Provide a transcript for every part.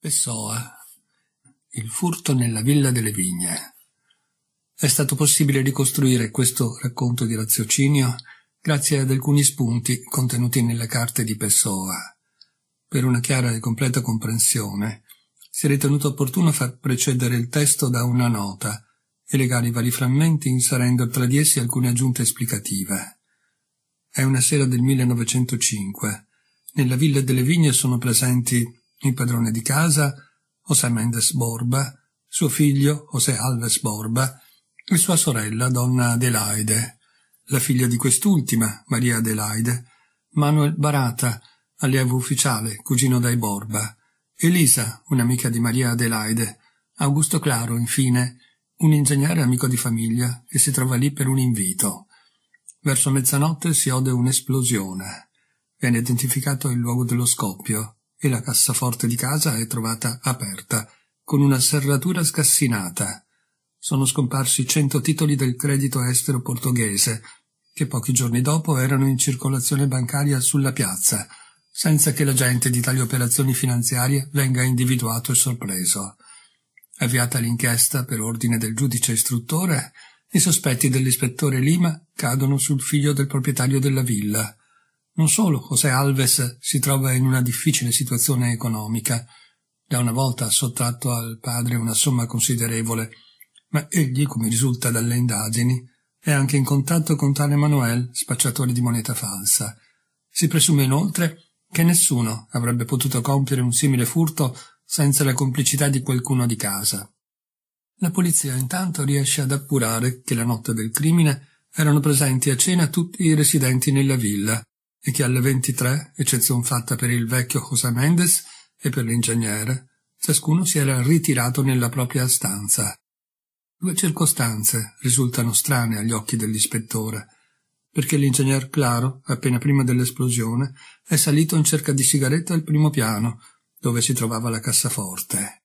Pessoa. Eh, il furto nella villa delle vigne. È stato possibile ricostruire questo racconto di raziocinio grazie ad alcuni spunti contenuti nelle carte di Pessoa. Per una chiara e completa comprensione, si è ritenuto opportuno far precedere il testo da una nota e legare i vari frammenti inserendo tra di essi alcune aggiunte esplicative. È una sera del 1905. Nella villa delle vigne sono presenti il padrone di casa, José Mendes Borba, suo figlio José Alves Borba e sua sorella donna Adelaide, la figlia di quest'ultima, Maria Adelaide, Manuel Barata, allievo ufficiale, cugino dai Borba, Elisa, un'amica di Maria Adelaide, Augusto Claro, infine, un ingegnere amico di famiglia che si trova lì per un invito. Verso mezzanotte si ode un'esplosione. Viene identificato il luogo dello scoppio e la cassaforte di casa è trovata aperta, con una serratura scassinata. Sono scomparsi cento titoli del credito estero portoghese, che pochi giorni dopo erano in circolazione bancaria sulla piazza, senza che l'agente di tali operazioni finanziarie venga individuato e sorpreso. Avviata l'inchiesta per ordine del giudice istruttore, i sospetti dell'ispettore Lima cadono sul figlio del proprietario della villa, non solo José Alves si trova in una difficile situazione economica, da una volta ha sottratto al padre una somma considerevole, ma egli, come risulta dalle indagini, è anche in contatto con tale Manuel, spacciatore di moneta falsa. Si presume inoltre che nessuno avrebbe potuto compiere un simile furto senza la complicità di qualcuno di casa. La polizia intanto riesce ad appurare che la notte del crimine erano presenti a cena tutti i residenti nella villa, e che alle 23, eccezion fatta per il vecchio José Mendes e per l'ingegnere, ciascuno si era ritirato nella propria stanza. Due circostanze risultano strane agli occhi dell'ispettore, perché l'ingegner Claro, appena prima dell'esplosione, è salito in cerca di sigarette al primo piano, dove si trovava la cassaforte.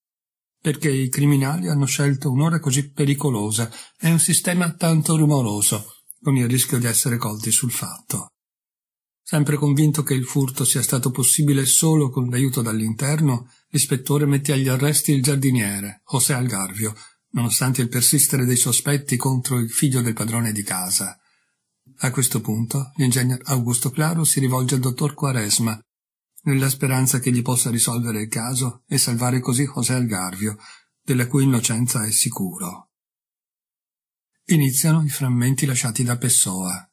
Perché i criminali hanno scelto un'ora così pericolosa e un sistema tanto rumoroso, con il rischio di essere colti sul fatto. Sempre convinto che il furto sia stato possibile solo con l'aiuto dall'interno, l'ispettore mette agli arresti il giardiniere, José Algarvio, nonostante il persistere dei sospetti contro il figlio del padrone di casa. A questo punto l'ingegner Augusto Claro si rivolge al dottor Quaresma, nella speranza che gli possa risolvere il caso e salvare così José Algarvio, della cui innocenza è sicuro. Iniziano i frammenti lasciati da Pessoa,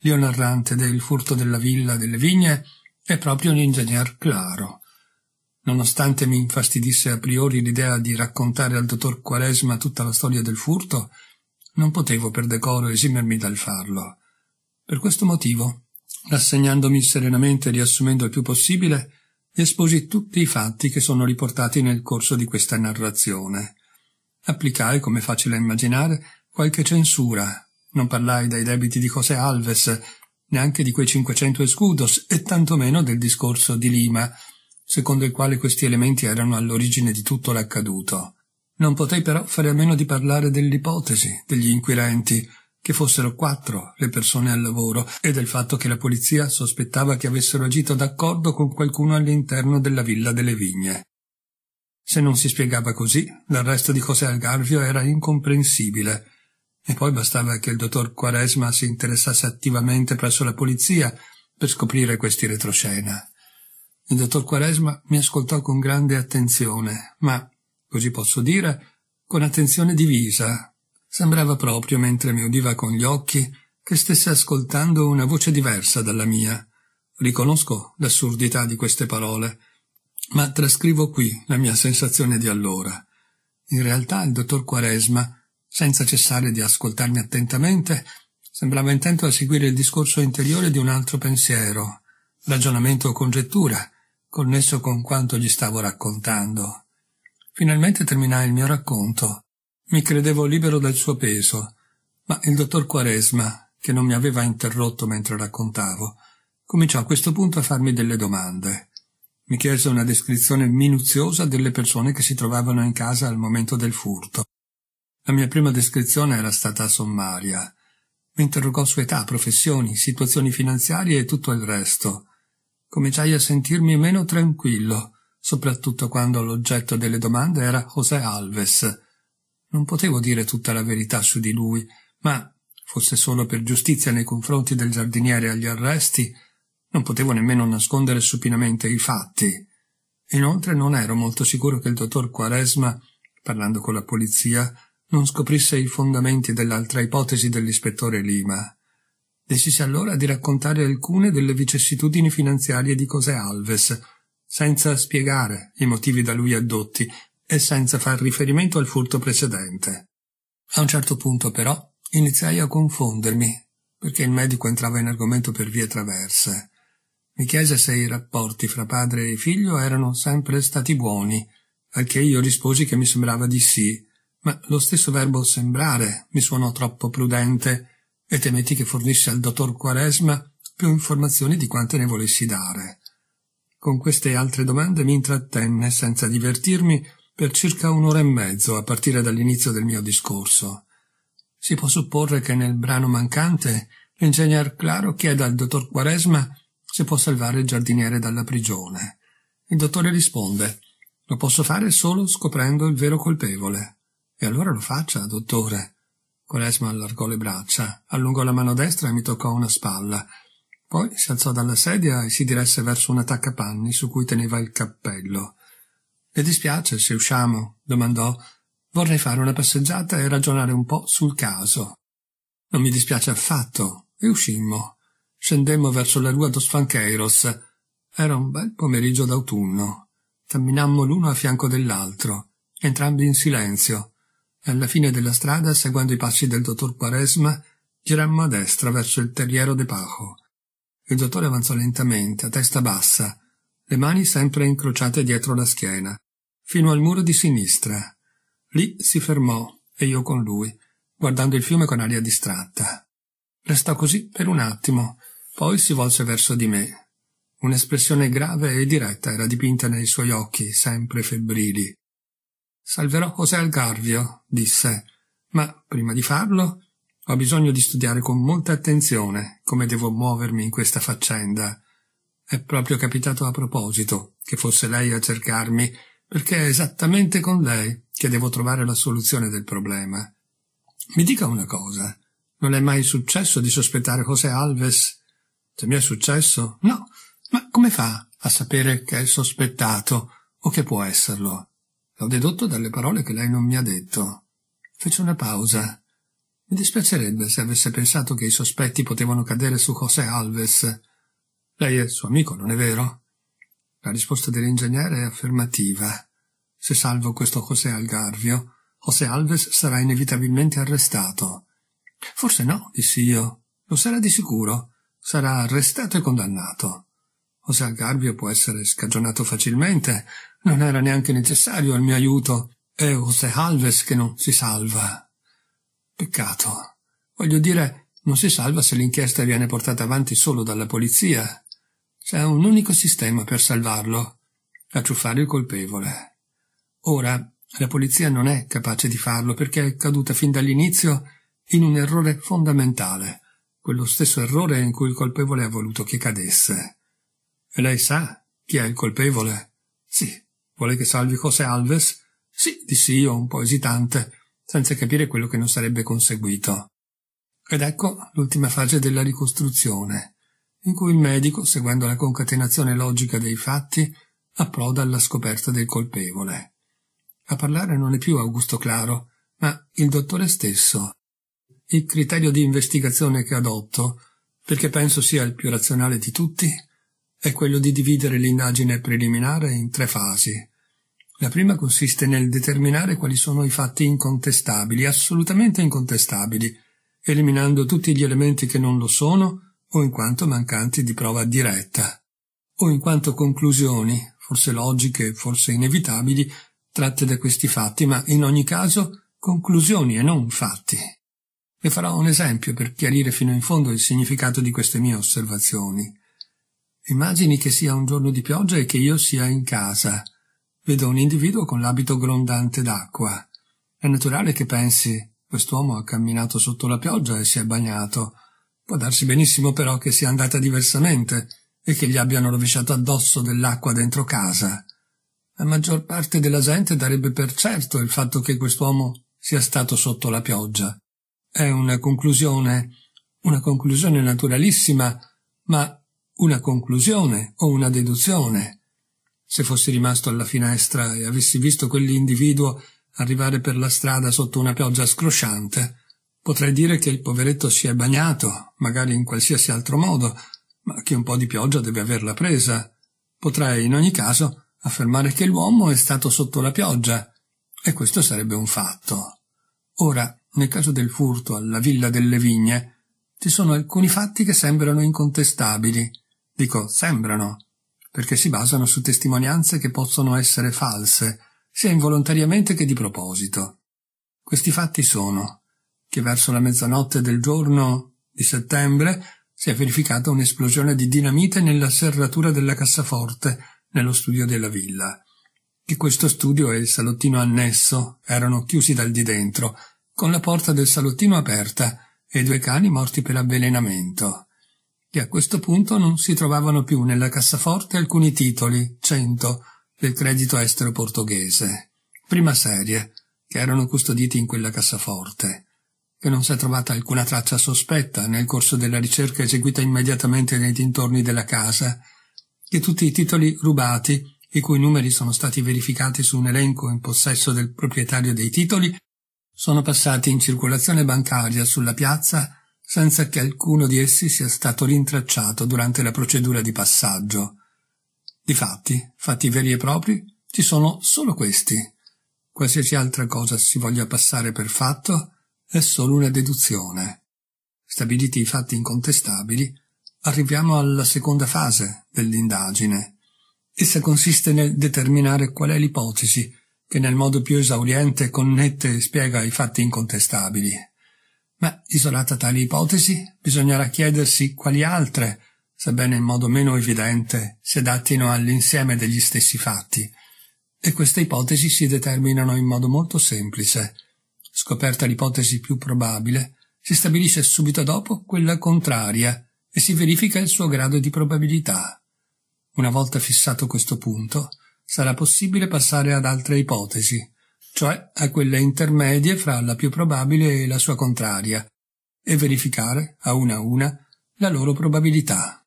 Lio narrante del furto della villa delle vigne è proprio l'ingegner Claro. Nonostante mi infastidisse a priori l'idea di raccontare al dottor Quaresma tutta la storia del furto, non potevo per decoro esimermi dal farlo. Per questo motivo, rassegnandomi serenamente e riassumendo il più possibile, esposi tutti i fatti che sono riportati nel corso di questa narrazione. Applicai, come facile immaginare, qualche censura, non parlai dai debiti di José Alves, neanche di quei 500 escudos e tantomeno del discorso di Lima, secondo il quale questi elementi erano all'origine di tutto l'accaduto. Non potei però fare a meno di parlare dell'ipotesi degli inquirenti, che fossero quattro le persone al lavoro e del fatto che la polizia sospettava che avessero agito d'accordo con qualcuno all'interno della villa delle vigne. Se non si spiegava così, l'arresto di José Algarvio era incomprensibile, e poi bastava che il dottor Quaresma si interessasse attivamente presso la polizia per scoprire questi retroscena. Il dottor Quaresma mi ascoltò con grande attenzione, ma, così posso dire, con attenzione divisa. Sembrava proprio, mentre mi udiva con gli occhi, che stesse ascoltando una voce diversa dalla mia. Riconosco l'assurdità di queste parole, ma trascrivo qui la mia sensazione di allora. In realtà il dottor Quaresma senza cessare di ascoltarmi attentamente, sembrava intento a seguire il discorso interiore di un altro pensiero, ragionamento o congettura, connesso con quanto gli stavo raccontando. Finalmente terminai il mio racconto. Mi credevo libero dal suo peso, ma il dottor Quaresma, che non mi aveva interrotto mentre raccontavo, cominciò a questo punto a farmi delle domande. Mi chiese una descrizione minuziosa delle persone che si trovavano in casa al momento del furto, la mia prima descrizione era stata sommaria. Mi interrogò su età, professioni, situazioni finanziarie e tutto il resto. Cominciai a sentirmi meno tranquillo, soprattutto quando l'oggetto delle domande era José Alves. Non potevo dire tutta la verità su di lui, ma, fosse solo per giustizia nei confronti del giardiniere agli arresti, non potevo nemmeno nascondere supinamente i fatti. Inoltre non ero molto sicuro che il dottor Quaresma, parlando con la polizia, non scoprisse i fondamenti dell'altra ipotesi dell'ispettore Lima. Decise allora di raccontare alcune delle vicissitudini finanziarie di Cosè Alves, senza spiegare i motivi da lui addotti e senza far riferimento al furto precedente. A un certo punto, però, iniziai a confondermi, perché il medico entrava in argomento per vie traverse. Mi chiese se i rapporti fra padre e figlio erano sempre stati buoni, al che io risposi che mi sembrava di sì, ma lo stesso verbo sembrare mi suonò troppo prudente e temetti che fornisse al dottor Quaresma più informazioni di quante ne volessi dare. Con queste altre domande mi intrattenne senza divertirmi per circa un'ora e mezzo a partire dall'inizio del mio discorso. Si può supporre che nel brano mancante l'ingegner Claro chieda al dottor Quaresma se può salvare il giardiniere dalla prigione. Il dottore risponde: Lo posso fare solo scoprendo il vero colpevole. E allora lo faccia, dottore. Quaresma allargò le braccia, allungò la mano destra e mi toccò una spalla. Poi si alzò dalla sedia e si diresse verso un attaccapanni su cui teneva il cappello. Le dispiace se usciamo? domandò. Vorrei fare una passeggiata e ragionare un po' sul caso. Non mi dispiace affatto. E uscimmo. Scendemmo verso la rua dos Fancheiros. Era un bel pomeriggio d'autunno. Camminammo l'uno a fianco dell'altro, entrambi in silenzio alla fine della strada, seguendo i passi del dottor Quaresma, girammo a destra verso il terriero de Pajo. Il dottore avanzò lentamente, a testa bassa, le mani sempre incrociate dietro la schiena, fino al muro di sinistra. Lì si fermò, e io con lui, guardando il fiume con aria distratta. Restò così per un attimo, poi si volse verso di me. Un'espressione grave e diretta era dipinta nei suoi occhi, sempre febbrili. Salverò José Algarvio, disse, ma prima di farlo ho bisogno di studiare con molta attenzione come devo muovermi in questa faccenda. È proprio capitato a proposito che fosse lei a cercarmi, perché è esattamente con lei che devo trovare la soluzione del problema. Mi dica una cosa, non è mai successo di sospettare José Alves? Se mi è successo? No. Ma come fa a sapere che è sospettato o che può esserlo? L'ho dedotto dalle parole che lei non mi ha detto. Fece una pausa. Mi dispiacerebbe se avesse pensato che i sospetti potevano cadere su José Alves. Lei è suo amico, non è vero? La risposta dell'ingegnere è affermativa. Se salvo questo José Algarvio, José Alves sarà inevitabilmente arrestato. Forse no, dissi io. Lo sarà di sicuro. Sarà arrestato e condannato o se Algarbio può essere scagionato facilmente, non era neanche necessario il mio aiuto, e o se Alves che non si salva. Peccato. Voglio dire, non si salva se l'inchiesta viene portata avanti solo dalla polizia. C'è un unico sistema per salvarlo, acciuffare il colpevole. Ora, la polizia non è capace di farlo perché è caduta fin dall'inizio in un errore fondamentale, quello stesso errore in cui il colpevole ha voluto che cadesse lei sa chi è il colpevole? Sì. Vuole che salvi José Alves? Sì, dissi io, un po' esitante, senza capire quello che non sarebbe conseguito. Ed ecco l'ultima fase della ricostruzione, in cui il medico, seguendo la concatenazione logica dei fatti, approda alla scoperta del colpevole. A parlare non è più Augusto Claro, ma il dottore stesso. Il criterio di investigazione che adotto, perché penso sia il più razionale di tutti, è quello di dividere l'indagine preliminare in tre fasi. La prima consiste nel determinare quali sono i fatti incontestabili, assolutamente incontestabili, eliminando tutti gli elementi che non lo sono o in quanto mancanti di prova diretta, o in quanto conclusioni, forse logiche, forse inevitabili, tratte da questi fatti, ma in ogni caso conclusioni e non fatti. E farò un esempio per chiarire fino in fondo il significato di queste mie osservazioni. Immagini che sia un giorno di pioggia e che io sia in casa. Vedo un individuo con l'abito grondante d'acqua. È naturale che pensi quest'uomo ha camminato sotto la pioggia e si è bagnato. Può darsi benissimo però che sia andata diversamente e che gli abbiano rovesciato addosso dell'acqua dentro casa. La maggior parte della gente darebbe per certo il fatto che quest'uomo sia stato sotto la pioggia. È una conclusione, una conclusione naturalissima, ma una conclusione o una deduzione. Se fossi rimasto alla finestra e avessi visto quell'individuo arrivare per la strada sotto una pioggia scrosciante, potrei dire che il poveretto si è bagnato, magari in qualsiasi altro modo, ma che un po' di pioggia deve averla presa. Potrei in ogni caso affermare che l'uomo è stato sotto la pioggia, e questo sarebbe un fatto. Ora, nel caso del furto alla Villa delle Vigne, ci sono alcuni fatti che sembrano incontestabili. Dico sembrano, perché si basano su testimonianze che possono essere false, sia involontariamente che di proposito. Questi fatti sono che verso la mezzanotte del giorno di settembre si è verificata un'esplosione di dinamite nella serratura della cassaforte nello studio della villa, che questo studio e il salottino annesso erano chiusi dal di dentro, con la porta del salottino aperta e due cani morti per avvelenamento che a questo punto non si trovavano più nella cassaforte alcuni titoli, cento, del credito estero portoghese, prima serie, che erano custoditi in quella cassaforte, che non si è trovata alcuna traccia sospetta nel corso della ricerca eseguita immediatamente nei dintorni della casa, che tutti i titoli rubati, i cui numeri sono stati verificati su un elenco in possesso del proprietario dei titoli, sono passati in circolazione bancaria sulla piazza senza che alcuno di essi sia stato rintracciato durante la procedura di passaggio. Difatti, fatti veri e propri, ci sono solo questi. Qualsiasi altra cosa si voglia passare per fatto è solo una deduzione. Stabiliti i fatti incontestabili, arriviamo alla seconda fase dell'indagine. Essa consiste nel determinare qual è l'ipotesi che nel modo più esauriente connette e spiega i fatti incontestabili. Ma isolata tale ipotesi, bisognerà chiedersi quali altre, sebbene in modo meno evidente, si adattino all'insieme degli stessi fatti. E queste ipotesi si determinano in modo molto semplice. Scoperta l'ipotesi più probabile, si stabilisce subito dopo quella contraria e si verifica il suo grado di probabilità. Una volta fissato questo punto, sarà possibile passare ad altre ipotesi, cioè a quelle intermedie fra la più probabile e la sua contraria, e verificare, a una a una, la loro probabilità.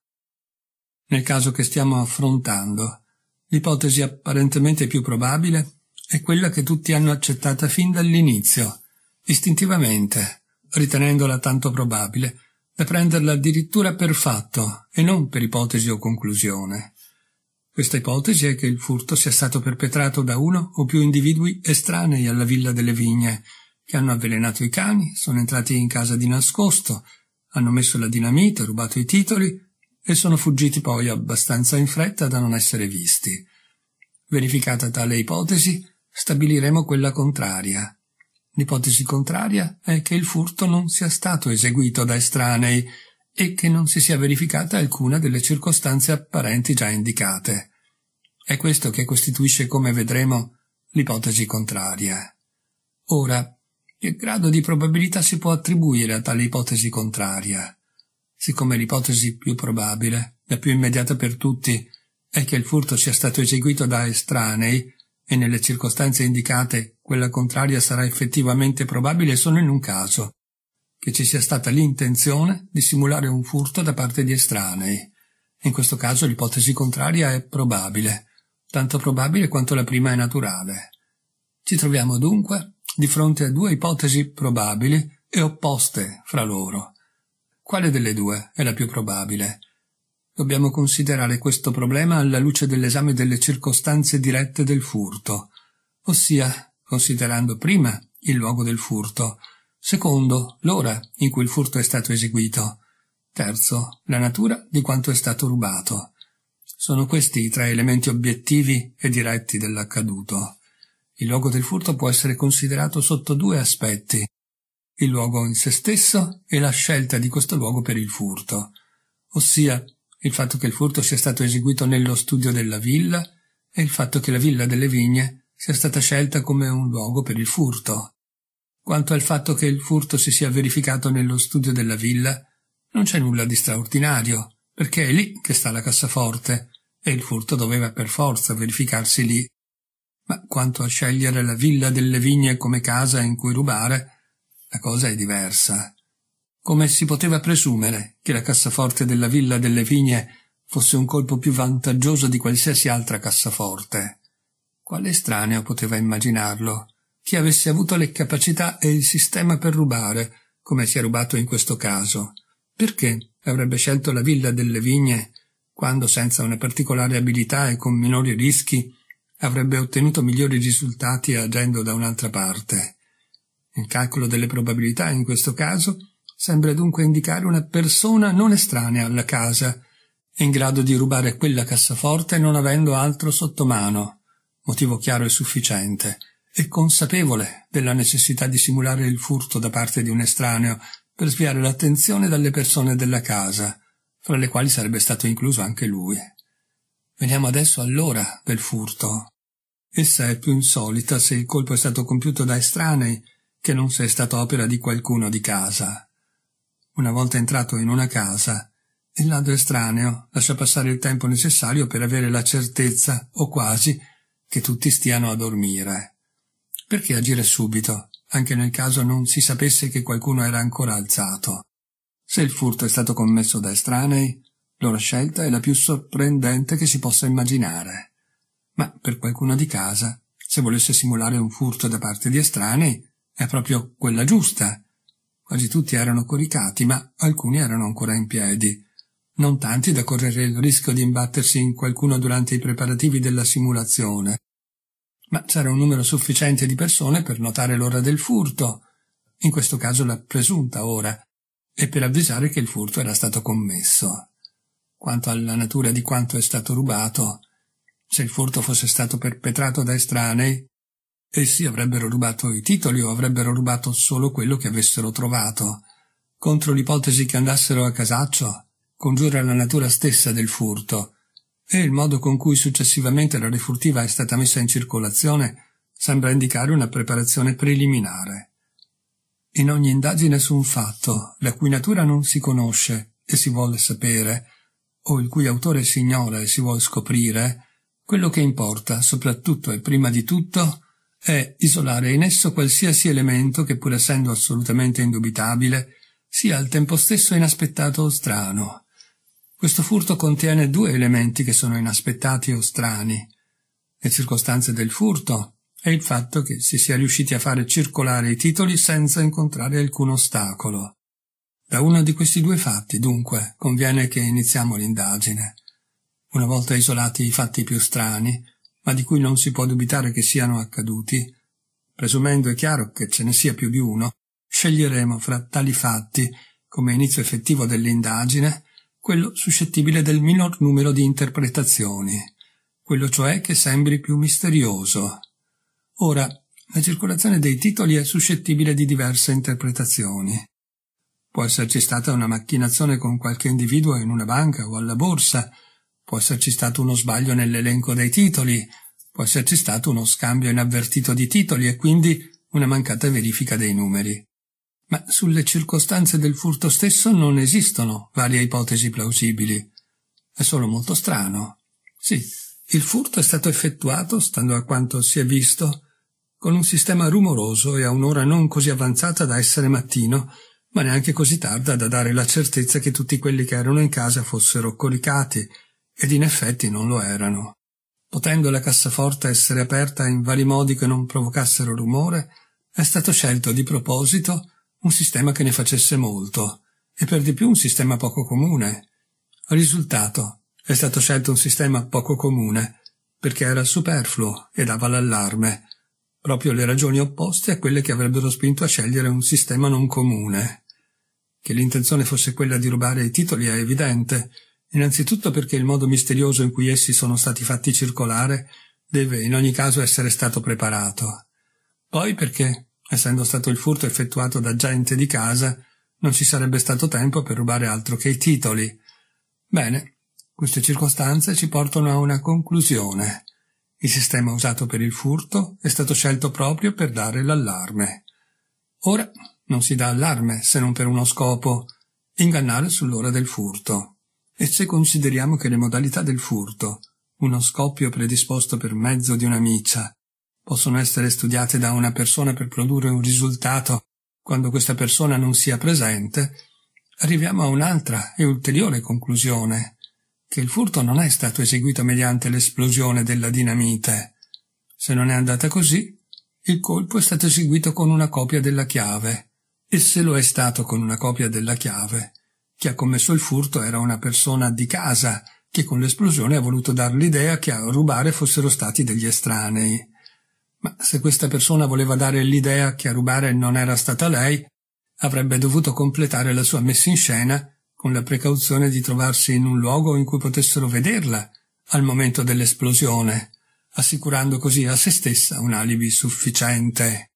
Nel caso che stiamo affrontando, l'ipotesi apparentemente più probabile è quella che tutti hanno accettata fin dall'inizio, istintivamente, ritenendola tanto probabile, da prenderla addirittura per fatto e non per ipotesi o conclusione. Questa ipotesi è che il furto sia stato perpetrato da uno o più individui estranei alla villa delle vigne, che hanno avvelenato i cani, sono entrati in casa di nascosto, hanno messo la dinamite, rubato i titoli e sono fuggiti poi abbastanza in fretta da non essere visti. Verificata tale ipotesi, stabiliremo quella contraria. L'ipotesi contraria è che il furto non sia stato eseguito da estranei, e che non si sia verificata alcuna delle circostanze apparenti già indicate. È questo che costituisce, come vedremo, l'ipotesi contraria. Ora, che grado di probabilità si può attribuire a tale ipotesi contraria? Siccome l'ipotesi più probabile, la più immediata per tutti, è che il furto sia stato eseguito da estranei e nelle circostanze indicate quella contraria sarà effettivamente probabile solo in un caso, che ci sia stata l'intenzione di simulare un furto da parte di estranei. In questo caso l'ipotesi contraria è probabile, tanto probabile quanto la prima è naturale. Ci troviamo dunque di fronte a due ipotesi probabili e opposte fra loro. Quale delle due è la più probabile? Dobbiamo considerare questo problema alla luce dell'esame delle circostanze dirette del furto, ossia considerando prima il luogo del furto Secondo, l'ora in cui il furto è stato eseguito. Terzo, la natura di quanto è stato rubato. Sono questi i tre elementi obiettivi e diretti dell'accaduto. Il luogo del furto può essere considerato sotto due aspetti, il luogo in se stesso e la scelta di questo luogo per il furto, ossia il fatto che il furto sia stato eseguito nello studio della villa e il fatto che la villa delle vigne sia stata scelta come un luogo per il furto. Quanto al fatto che il furto si sia verificato nello studio della villa, non c'è nulla di straordinario, perché è lì che sta la cassaforte, e il furto doveva per forza verificarsi lì. Ma quanto a scegliere la villa delle vigne come casa in cui rubare, la cosa è diversa. Come si poteva presumere che la cassaforte della villa delle vigne fosse un colpo più vantaggioso di qualsiasi altra cassaforte? Quale estraneo poteva immaginarlo? chi avesse avuto le capacità e il sistema per rubare, come si è rubato in questo caso. Perché avrebbe scelto la villa delle vigne quando senza una particolare abilità e con minori rischi avrebbe ottenuto migliori risultati agendo da un'altra parte. Il calcolo delle probabilità in questo caso sembra dunque indicare una persona non estranea alla casa, in grado di rubare quella cassaforte non avendo altro sotto mano, motivo chiaro e sufficiente e consapevole della necessità di simulare il furto da parte di un estraneo per sviare l'attenzione dalle persone della casa, fra le quali sarebbe stato incluso anche lui. Veniamo adesso all'ora del furto. Essa è più insolita se il colpo è stato compiuto da estranei che non se è stata opera di qualcuno di casa. Una volta entrato in una casa, il ladro estraneo lascia passare il tempo necessario per avere la certezza, o quasi, che tutti stiano a dormire. Perché agire subito, anche nel caso non si sapesse che qualcuno era ancora alzato? Se il furto è stato commesso da estranei, loro scelta è la più sorprendente che si possa immaginare. Ma per qualcuno di casa, se volesse simulare un furto da parte di estranei, è proprio quella giusta. Quasi tutti erano coricati, ma alcuni erano ancora in piedi. Non tanti da correre il rischio di imbattersi in qualcuno durante i preparativi della simulazione, ma c'era un numero sufficiente di persone per notare l'ora del furto, in questo caso la presunta ora, e per avvisare che il furto era stato commesso. Quanto alla natura di quanto è stato rubato, se il furto fosse stato perpetrato da estranei, essi avrebbero rubato i titoli o avrebbero rubato solo quello che avessero trovato. Contro l'ipotesi che andassero a casaccio, congiura la natura stessa del furto, e il modo con cui successivamente la refurtiva è stata messa in circolazione sembra indicare una preparazione preliminare. In ogni indagine su un fatto, la cui natura non si conosce e si vuole sapere, o il cui autore si ignora e si vuole scoprire, quello che importa, soprattutto e prima di tutto, è isolare in esso qualsiasi elemento che, pur essendo assolutamente indubitabile, sia al tempo stesso inaspettato o strano, questo furto contiene due elementi che sono inaspettati o strani, le circostanze del furto e il fatto che si sia riusciti a fare circolare i titoli senza incontrare alcun ostacolo. Da uno di questi due fatti, dunque, conviene che iniziamo l'indagine. Una volta isolati i fatti più strani, ma di cui non si può dubitare che siano accaduti, presumendo è chiaro che ce ne sia più di uno, sceglieremo fra tali fatti, come inizio effettivo dell'indagine, quello suscettibile del minor numero di interpretazioni, quello cioè che sembri più misterioso. Ora, la circolazione dei titoli è suscettibile di diverse interpretazioni. Può esserci stata una macchinazione con qualche individuo in una banca o alla borsa, può esserci stato uno sbaglio nell'elenco dei titoli, può esserci stato uno scambio inavvertito di titoli e quindi una mancata verifica dei numeri ma sulle circostanze del furto stesso non esistono varie ipotesi plausibili. È solo molto strano. Sì, il furto è stato effettuato, stando a quanto si è visto, con un sistema rumoroso e a un'ora non così avanzata da essere mattino, ma neanche così tarda da dare la certezza che tutti quelli che erano in casa fossero coricati, ed in effetti non lo erano. Potendo la cassaforte essere aperta in vari modi che non provocassero rumore, è stato scelto di proposito un sistema che ne facesse molto, e per di più un sistema poco comune. Risultato, è stato scelto un sistema poco comune, perché era superfluo e dava l'allarme, proprio le ragioni opposte a quelle che avrebbero spinto a scegliere un sistema non comune. Che l'intenzione fosse quella di rubare i titoli è evidente, innanzitutto perché il modo misterioso in cui essi sono stati fatti circolare deve in ogni caso essere stato preparato. Poi perché Essendo stato il furto effettuato da gente di casa, non ci sarebbe stato tempo per rubare altro che i titoli. Bene, queste circostanze ci portano a una conclusione. Il sistema usato per il furto è stato scelto proprio per dare l'allarme. Ora non si dà allarme se non per uno scopo, ingannare sull'ora del furto. E se consideriamo che le modalità del furto, uno scoppio predisposto per mezzo di una miccia, possono essere studiate da una persona per produrre un risultato quando questa persona non sia presente, arriviamo a un'altra e ulteriore conclusione, che il furto non è stato eseguito mediante l'esplosione della dinamite. Se non è andata così, il colpo è stato eseguito con una copia della chiave, e se lo è stato con una copia della chiave, chi ha commesso il furto era una persona di casa, che con l'esplosione ha voluto dar l'idea che a rubare fossero stati degli estranei ma se questa persona voleva dare l'idea che a rubare non era stata lei, avrebbe dovuto completare la sua messa in scena con la precauzione di trovarsi in un luogo in cui potessero vederla al momento dell'esplosione, assicurando così a se stessa un alibi sufficiente.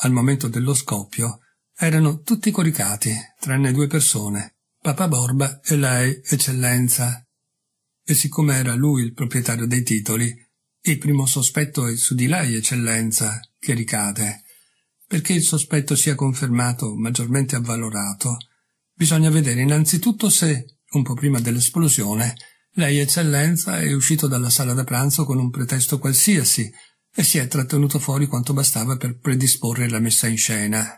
Al momento dello scoppio erano tutti coricati, tranne due persone, Papa Borba e lei, eccellenza. E siccome era lui il proprietario dei titoli, il primo sospetto è su di lei, eccellenza, che ricade. Perché il sospetto sia confermato, maggiormente avvalorato, bisogna vedere innanzitutto se, un po' prima dell'esplosione, lei, eccellenza, è uscito dalla sala da pranzo con un pretesto qualsiasi e si è trattenuto fuori quanto bastava per predisporre la messa in scena.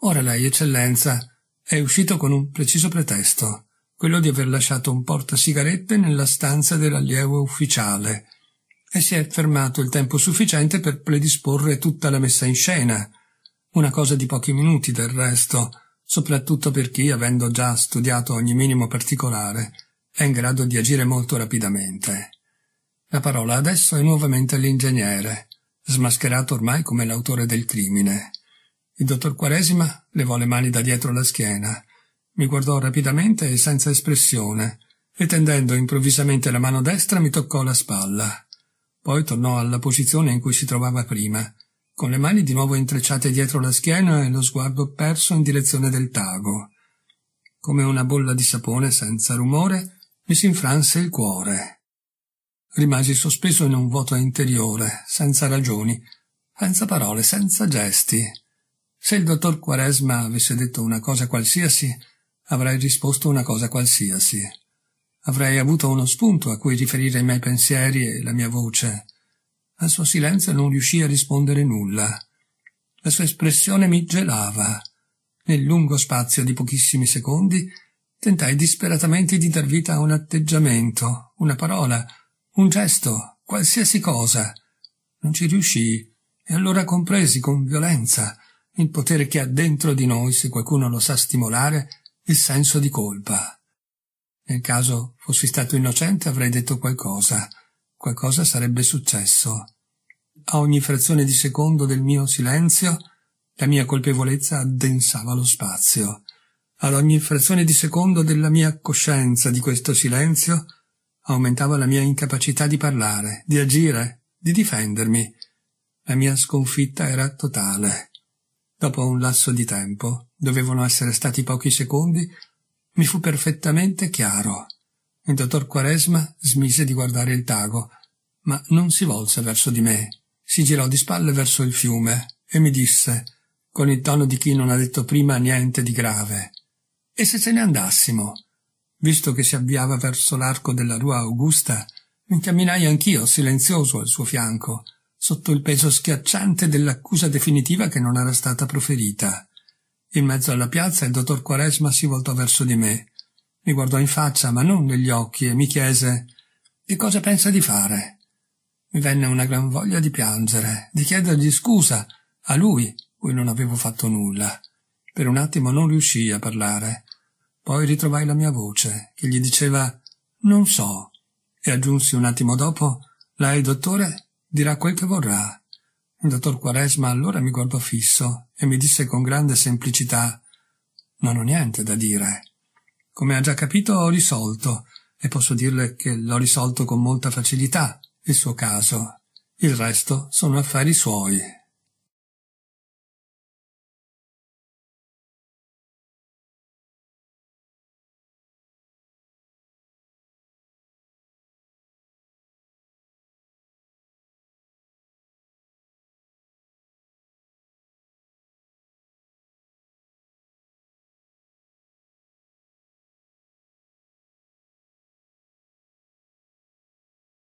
Ora lei, eccellenza, è uscito con un preciso pretesto, quello di aver lasciato un portasigarette nella stanza dell'allievo ufficiale, e si è fermato il tempo sufficiente per predisporre tutta la messa in scena, una cosa di pochi minuti del resto, soprattutto per chi, avendo già studiato ogni minimo particolare, è in grado di agire molto rapidamente. La parola adesso è nuovamente all'ingegnere, smascherato ormai come l'autore del crimine. Il dottor Quaresima levò le mani da dietro la schiena, mi guardò rapidamente e senza espressione, e tendendo improvvisamente la mano destra mi toccò la spalla. Poi tornò alla posizione in cui si trovava prima, con le mani di nuovo intrecciate dietro la schiena e lo sguardo perso in direzione del tago. Come una bolla di sapone senza rumore, mi si infranse il cuore. Rimasi sospeso in un vuoto interiore, senza ragioni, senza parole, senza gesti. Se il dottor Quaresma avesse detto una cosa qualsiasi, avrei risposto una cosa qualsiasi. Avrei avuto uno spunto a cui riferire i miei pensieri e la mia voce. Al suo silenzio non riuscii a rispondere nulla. La sua espressione mi gelava. Nel lungo spazio di pochissimi secondi tentai disperatamente di dar vita a un atteggiamento, una parola, un gesto, qualsiasi cosa. Non ci riuscii, e allora compresi con violenza il potere che ha dentro di noi, se qualcuno lo sa stimolare, il senso di colpa. Nel caso fossi stato innocente avrei detto qualcosa, qualcosa sarebbe successo. A ogni frazione di secondo del mio silenzio, la mia colpevolezza addensava lo spazio. Ad ogni frazione di secondo della mia coscienza di questo silenzio, aumentava la mia incapacità di parlare, di agire, di difendermi. La mia sconfitta era totale. Dopo un lasso di tempo, dovevano essere stati pochi secondi, mi fu perfettamente chiaro. Il dottor Quaresma smise di guardare il tago, ma non si volse verso di me. Si girò di spalle verso il fiume e mi disse, con il tono di chi non ha detto prima niente di grave. E se ce ne andassimo? Visto che si avviava verso l'arco della rua Augusta, mi incamminai anch'io, silenzioso, al suo fianco, sotto il peso schiacciante dell'accusa definitiva che non era stata proferita. In mezzo alla piazza il dottor Quaresma si voltò verso di me. Mi guardò in faccia, ma non negli occhi, e mi chiese «Che cosa pensa di fare?» Mi venne una gran voglia di piangere, di chiedergli scusa a lui, cui non avevo fatto nulla. Per un attimo non riuscii a parlare. Poi ritrovai la mia voce, che gli diceva «Non so», e aggiunsi un attimo dopo «Lei, dottore, dirà quel che vorrà». Il dottor Quaresma allora mi guardò fisso e mi disse con grande semplicità Non ho niente da dire. Come ha già capito ho risolto, e posso dirle che l'ho risolto con molta facilità, il suo caso. Il resto sono affari suoi.